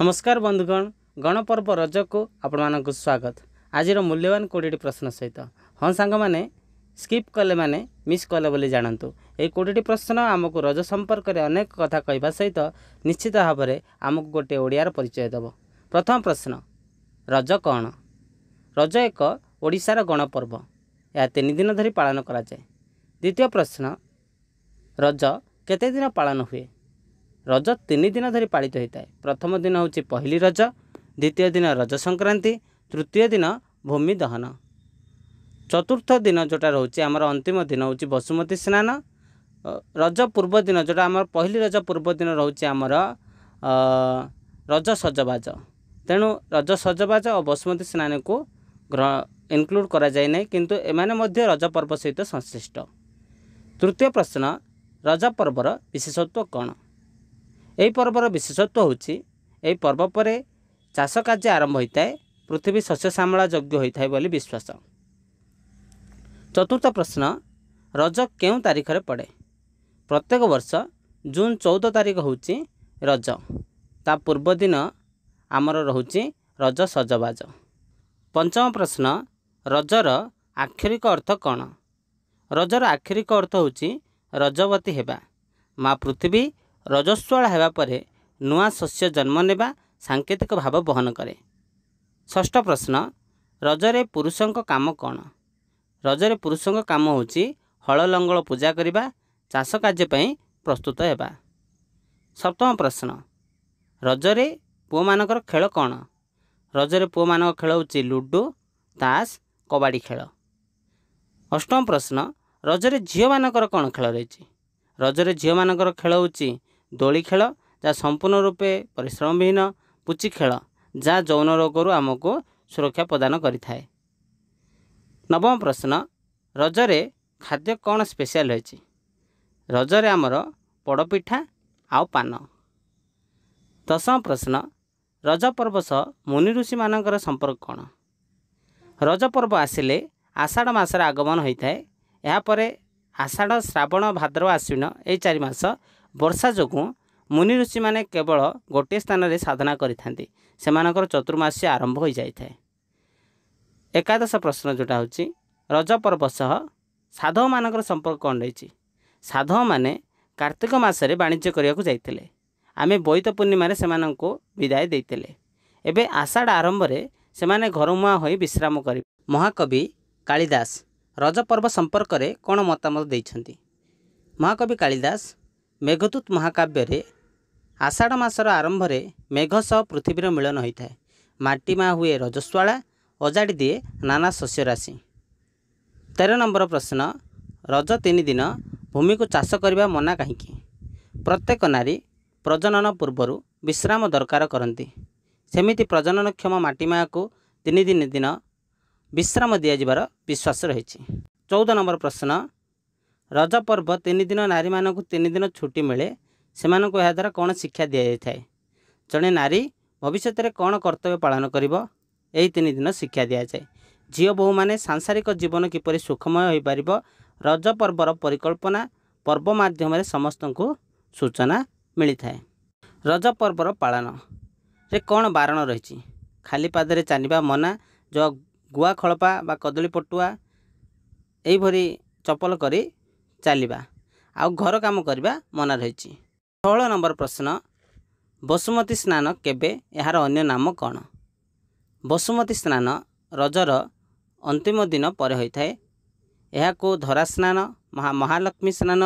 ନମସ୍କାର ବନ୍ଧୁଗଣ ଗଣପର୍ବ ରଜକୁ ଆପଣମାନଙ୍କୁ ସ୍ୱାଗତ ଆଜିର ମୂଲ୍ୟବାନ କୋଡ଼ିଏଟି ପ୍ରଶ୍ନ ସହିତ ହଁ ସାଙ୍ଗମାନେ ସ୍କିପ୍ କଲେ ମାନେ ମିସ୍ କଲେ ବୋଲି ଜାଣନ୍ତୁ ଏହି କୋଡ଼ିଏଟି ପ୍ରଶ୍ନ ଆମକୁ ରଜ ସମ୍ପର୍କରେ ଅନେକ କଥା କହିବା ସହିତ ନିଶ୍ଚିତ ଭାବରେ ଆମକୁ ଗୋଟିଏ ଓଡ଼ିଆର ପରିଚୟ ଦେବ ପ୍ରଥମ ପ୍ରଶ୍ନ ରଜ କ'ଣ ରଜ ଏକ ଓଡ଼ିଶାର ଗଣପର୍ବ ଏହା ତିନି ଦିନ ଧରି ପାଳନ କରାଯାଏ ଦ୍ୱିତୀୟ ପ୍ରଶ୍ନ ରଜ କେତେ ଦିନ ପାଳନ ହୁଏ ରଜ ତିନି ଦିନ ଧରି ପାଳିତ ହୋଇଥାଏ ପ୍ରଥମ ଦିନ ହେଉଛି ପହିଲି ରଜ ଦ୍ୱିତୀୟ ଦିନ ରଜ ସଂକ୍ରାନ୍ତି ତୃତୀୟ ଦିନ ଭୂମି ଦହନ ଚତୁର୍ଥ ଦିନ ଯେଉଁଟା ରହୁଛି ଆମର ଅନ୍ତିମ ଦିନ ହେଉଛି ବସୁମତୀ ସ୍ନାନ ରଜ ପୂର୍ବ ଦିନ ଯେଉଁଟା ଆମର ପହିଲି ରଜ ପୂର୍ବ ଦିନ ରହୁଛି ଆମର ରଜ ସଜବାଜ ତେଣୁ ରଜ ସଜବାଜ ଓ ବସୁମତୀ ସ୍ନାନକୁ ଇନକ୍ଲୁଡ଼୍ କରାଯାଏ ନାହିଁ କିନ୍ତୁ ଏମାନେ ମଧ୍ୟ ରଜ ପର୍ବ ସହିତ ସଂଶ୍ଲିଷ୍ଟ ତୃତୀୟ ପ୍ରଶ୍ନ ରଜ ପର୍ବର କ'ଣ ଏହି ପର୍ବର ବିଶେଷତ୍ୱ ହେଉଛି ଏହି ପର୍ବ ପରେ ଚାଷ କାର୍ଯ୍ୟ ଆରମ୍ଭ ହୋଇଥାଏ ପୃଥିବୀ ଶସ୍ୟ ଶ୍ୟାମଳା ଯୋଗ୍ୟ ହୋଇଥାଏ ବୋଲି ବିଶ୍ୱାସ ଚତୁର୍ଥ ପ୍ରଶ୍ନ ରଜ କେଉଁ ତାରିଖରେ ପଡ଼େ ପ୍ରତ୍ୟେକ ବର୍ଷ ଜୁନ୍ ଚଉଦ ତାରିଖ ହେଉଛି ରଜ ତା ପୂର୍ବଦିନ ଆମର ରହୁଛି ରଜ ସଜବାଜ ପଞ୍ଚମ ପ୍ରଶ୍ନ ରଜର ଆକ୍ଷରିକ ଅର୍ଥ କ'ଣ ରଜର ଆକ୍ଷରିକ ଅର୍ଥ ହେଉଛି ରଜବତୀ ହେବା ମା' ପୃଥିବୀ ରଜସ୍ୱଳା ହେବା ପରେ ନୂଆ ଶସ୍ୟ ଜନ୍ମ ନେବା ସାଙ୍କେତିକ ଭାବ ବହନ କରେ ଷଷ୍ଠ ପ୍ରଶ୍ନ ରଜରେ ପୁରୁଷଙ୍କ କାମ କ'ଣ ରଜରେ ପୁରୁଷଙ୍କ କାମ ହେଉଛି ହଳ ଲଙ୍ଗଳ ପୂଜା କରିବା ଚାଷ କାର୍ଯ୍ୟ ପାଇଁ ପ୍ରସ୍ତୁତ ହେବା ସପ୍ତମ ପ୍ରଶ୍ନ ରଜରେ ପୁଅମାନଙ୍କର ଖେଳ କ'ଣ ରଜରେ ପୁଅମାନଙ୍କ ଖେଳ ହେଉଛି ଲୁଡ଼ୁ ତାସ୍ କବାଡ଼ି ଖେଳ ଅଷ୍ଟମ ପ୍ରଶ୍ନ ରଜରେ ଝିଅମାନଙ୍କର କ'ଣ ଖେଳ ରହିଛି ରଜରେ ଝିଅମାନଙ୍କର ଖେଳ ହେଉଛି ଦୋଳି ଖେଳ ଯାହା ସମ୍ପୂର୍ଣ୍ଣ ରୂପେ ପରିଶ୍ରମ ବିହୀନ ପୁଚି ଖେଳ ଯାହା ଯୌନ ରୋଗରୁ ଆମକୁ ସୁରକ୍ଷା ପ୍ରଦାନ କରିଥାଏ ନବମ ପ୍ରଶ୍ନ ରଜରେ ଖାଦ୍ୟ କ'ଣ ସ୍ପେଶିଆଲ ହୋଇଛି ରଜରେ ଆମର ପୋଡ଼ପିଠା ଆଉ ପାନ ଦଶମ ପ୍ରଶ୍ନ ରଜ ପର୍ବ ସହ ମୁନି ଋଷିମାନଙ୍କର ସମ୍ପର୍କ କ'ଣ ରଜ ପର୍ବ ଆସିଲେ ଆଷାଢ଼ ମାସର ଆଗମନ ହୋଇଥାଏ ଏହାପରେ ଆଷାଢ଼ ଶ୍ରାବଣ ଭାଦ୍ରବ ଆଶ୍ୱିନ ଏହି ଚାରି ମାସ ବର୍ଷା ଯୋଗୁଁ ମୁନି ଋଷିମାନେ କେବଳ ଗୋଟିଏ ସ୍ଥାନରେ ସାଧନା କରିଥାନ୍ତି ସେମାନଙ୍କର ଚତୁର୍ମାସୀ ଆରମ୍ଭ ହୋଇଯାଇଥାଏ ଏକାଦଶ ପ୍ରଶ୍ନ ଯେଉଁଟା ହେଉଛି ରଜ ପର୍ବ ସହ ସାଧବମାନଙ୍କର ସମ୍ପର୍କ କ'ଣ ରହିଛି ସାଧବମାନେ କାର୍ତ୍ତିକ ମାସରେ ବାଣିଜ୍ୟ କରିବାକୁ ଯାଇଥିଲେ ଆମେ ବୋଇତ ପୂର୍ଣ୍ଣିମାରେ ସେମାନଙ୍କୁ ବିଦାୟ ଦେଇଥିଲେ ଏବେ ଆଷାଢ଼ ଆରମ୍ଭରେ ସେମାନେ ଘରମୁହାଁ ହୋଇ ବିଶ୍ରାମ କରିବେ ମହାକବି କାଳିଦାସ ରଜ ପର୍ବ ସମ୍ପର୍କରେ କ'ଣ ମତାମତ ଦେଇଛନ୍ତି ମହାକବି କାଳିଦାସ ମେଘଦୂତ ମହାକାବ୍ୟରେ ଆଷାଢ଼ ମାସର ଆରମ୍ଭରେ ମେଘ ସହ ପୃଥିବୀର ମିଳନ ହୋଇଥାଏ ମାଟି ମା ହୁଏ ରଜସ୍ୱାଳା ଅଜାଡ଼ି ଦିଏ ନାନା ଶସ୍ୟ ରାଶି ତେର ନମ୍ବର ପ୍ରଶ୍ନ ରଜ ତିନି ଦିନ ଭୂମିକୁ ଚାଷ କରିବା ମନା କାହିଁକି ପ୍ରତ୍ୟେକ ନାରୀ ପ୍ରଜନନ ପୂର୍ବରୁ ବିଶ୍ରାମ ଦରକାର କରନ୍ତି ସେମିତି ପ୍ରଜନନକ୍ଷମ ମା'କୁ ତିନି ଦିନ ଦିନ ବିଶ୍ରାମ ଦିଆଯିବାର ବିଶ୍ୱାସ ରହିଛି ଚଉଦ ନମ୍ବର ପ୍ରଶ୍ନ ରଜ ପର୍ବ ତିନି ଦିନ ନାରୀମାନଙ୍କୁ ତିନି ଦିନ ଛୁଟି ମିଳେ ସେମାନଙ୍କୁ ଏହାଦ୍ୱାରା କ'ଣ ଶିକ୍ଷା ଦିଆଯାଇଥାଏ ଜଣେ ନାରୀ ଭବିଷ୍ୟତରେ କ'ଣ କର୍ତ୍ତବ୍ୟ ପାଳନ କରିବ ଏହି ତିନି ଦିନ ଶିକ୍ଷା ଦିଆଯାଏ ଝିଅ ବୋହୂମାନେ ସାଂସାରିକ ଜୀବନ କିପରି ସୁଖମୟ ହୋଇପାରିବ ରଜ ପର୍ବର ପରିକଳ୍ପନା ପର୍ବ ମାଧ୍ୟମରେ ସମସ୍ତଙ୍କୁ ସୂଚନା ମିଳିଥାଏ ରଜ ପର୍ବର ପାଳନରେ କ'ଣ ବାରଣ ରହିଛି ଖାଲି ପାଦରେ ଚାଲିବା ମନା ଯେଉଁ ଗୁଆ ଖଳପା ବା କଦଳୀ ପଟୁଆ ଏହିଭଳି ଚପଲ କରି ଚାଲିବା ଆଉ ଘର କାମ କରିବା ମନା ରହିଛି ଷୋହଳ ନମ୍ବର ପ୍ରଶ୍ନ ବସୁମତୀ ସ୍ନାନ କେବେ ଏହାର ଅନ୍ୟ ନାମ କ'ଣ ବସୁମତୀ ସ୍ନାନ ରଜର ଅନ୍ତିମ ଦିନ ପରେ ହୋଇଥାଏ ଏହାକୁ ଧରା ସ୍ନାନ ମହାଲକ୍ଷ୍ମୀ ସ୍ନାନ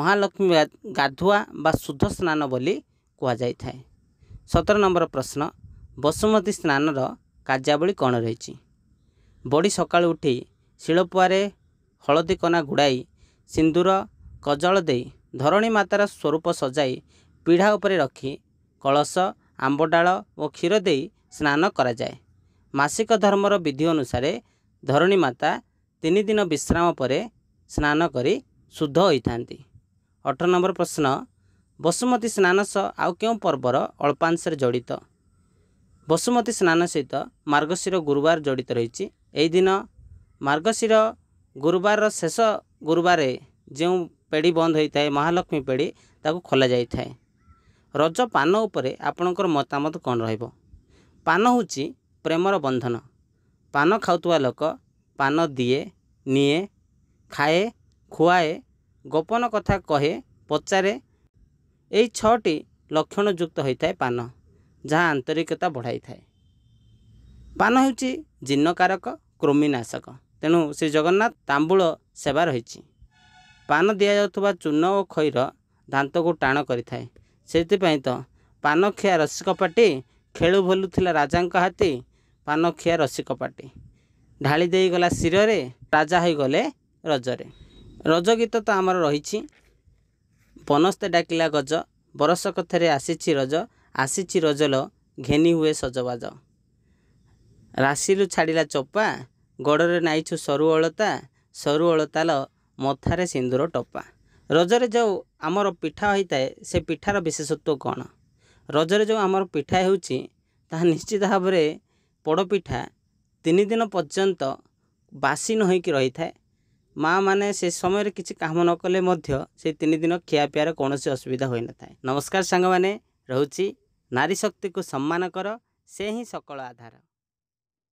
ମହାଲକ୍ଷ୍ମୀ ଗାଧୁଆ ବା ଶୁଦ୍ଧ ସ୍ନାନ ବୋଲି କୁହାଯାଇଥାଏ ସତର ନମ୍ବର ପ୍ରଶ୍ନ ବସୁମତୀ ସ୍ନାନର କାର୍ଯ୍ୟାବଳୀ କ'ଣ ରହିଛି ବଡ଼ି ସକାଳୁ ଉଠି ଶିଳପୁଆରେ ହଳଦୀ କନା ଗୁଡ଼ାଇ ସିନ୍ଦୁର କଜଳ ଦେଇ ଧରଣୀ ମାତାର ସ୍ୱରୂପ ସଜାଇ ପିଢ଼ା ଉପରେ ରଖି କଳସ ଆମ୍ବଡାଳ ଓ କ୍ଷୀର ଦେଇ ସ୍ନାନ କରାଯାଏ ମାସିକ ଧର୍ମର ବିଧି ଅନୁସାରେ ଧରଣୀ ମାତା ତିନି ଦିନ ବିଶ୍ରାମ ପରେ ସ୍ନାନ କରି ଶୁଦ୍ଧ ହୋଇଥାନ୍ତି ଅଠର ନମ୍ବର ପ୍ରଶ୍ନ ବସୁମତୀ ସ୍ନାନ ସହ ଆଉ କେଉଁ ପର୍ବର ଅଳ୍ପାଂଶରେ ଜଡ଼ିତ ବସୁମତୀ ସ୍ନାନ ସହିତ ମାର୍ଗଶୀର ଗୁରୁବାର ଜଡ଼ିତ ରହିଛି ଏହି ଦିନ ଗୁରୁବାରର ଶେଷ ଗୁରୁବାରରେ ଯେଉଁ ପେଢ଼ି ବନ୍ଦ ହୋଇଥାଏ ମହାଲକ୍ଷ୍ମୀ ପେଢ଼ି ତାକୁ ଖୋଲାଯାଇଥାଏ ରଜ ପାନ ଉପରେ ଆପଣଙ୍କର ମତାମତ କ'ଣ ରହିବ ପାନ ହେଉଛି ପ୍ରେମର ବନ୍ଧନ ପାନ ଖାଉଥିବା ଲୋକ ପାନ ଦିଏ ନିଏ ଖାଏ ଖୁଆଏ ଗୋପନ କଥା କହେ ପଚାରେ ଏଇ ଛଅଟି ଲକ୍ଷଣ ଯୁକ୍ତ ହୋଇଥାଏ ପାନ ଯାହା ଆନ୍ତରିକତା ବଢ଼ାଇଥାଏ ପାନ ହେଉଛି ଜିନକାରକ କୃମିନାଶକ ତେଣୁ ଶ୍ରୀଜଗନ୍ନାଥ ତାମ୍ବୁଳ ସେବା ରହିଛି ପାନ ଦିଆଯାଉଥିବା ଚୂନ ଓ ଖଇର ଦାନ୍ତକୁ ଟାଣ କରିଥାଏ ସେଥିପାଇଁ ତ ପାନଖିଆ ରସିକପାଟି ଖେଳୁ ଭୁଲୁଥିଲା ରାଜାଙ୍କ ହାତୀ ପାନଖିଆ ରସିକପାଟି ଢାଳି ଦେଇଗଲା ଶିରରେ ରାଜା ହୋଇଗଲେ ରଜରେ ରଜ ଗୀତ ତ ଆମର ରହିଛି ପନସ୍ତେ ଡାକିଲା ଗଜ ବରଷ କଥାରେ ଆସିଛି ରଜ ଆସିଛି ରଜଲ ଘେନି ହୁଏ ସଜବାଜ ରାଶିରୁ ଛାଡ଼ିଲା ଚୋପା ଗୋଡ଼ରେ ନାଇଛୁ ସରୁଅଳତା ସରୁଅଳତାଲ ମଥାରେ ସିନ୍ଦୁର ଟପା ରଜରେ ଯେଉଁ ଆମର ପିଠା ହୋଇଥାଏ ସେ ପିଠାର ବିଶେଷତ୍ଵ କ'ଣ ରଜରେ ଯେଉଁ ଆମର ପିଠା ହେଉଛି ତାହା ନିଶ୍ଚିତ ଭାବରେ ପୋଡ଼ପିଠା ତିନି ଦିନ ପର୍ଯ୍ୟନ୍ତ ବାସି ନ ହୋଇକି ରହିଥାଏ ମାନେ ସେ ସମୟରେ କିଛି କାମ ନ କଲେ ମଧ୍ୟ ସେ ତିନି ଦିନ ପିଆର କୌଣସି ଅସୁବିଧା ହୋଇନଥାଏ ନମସ୍କାର ସାଙ୍ଗମାନେ ରହୁଛି ନାରୀ ଶକ୍ତିକୁ ସମ୍ମାନ କର ସେ ହିଁ ସକଳ ଆଧାର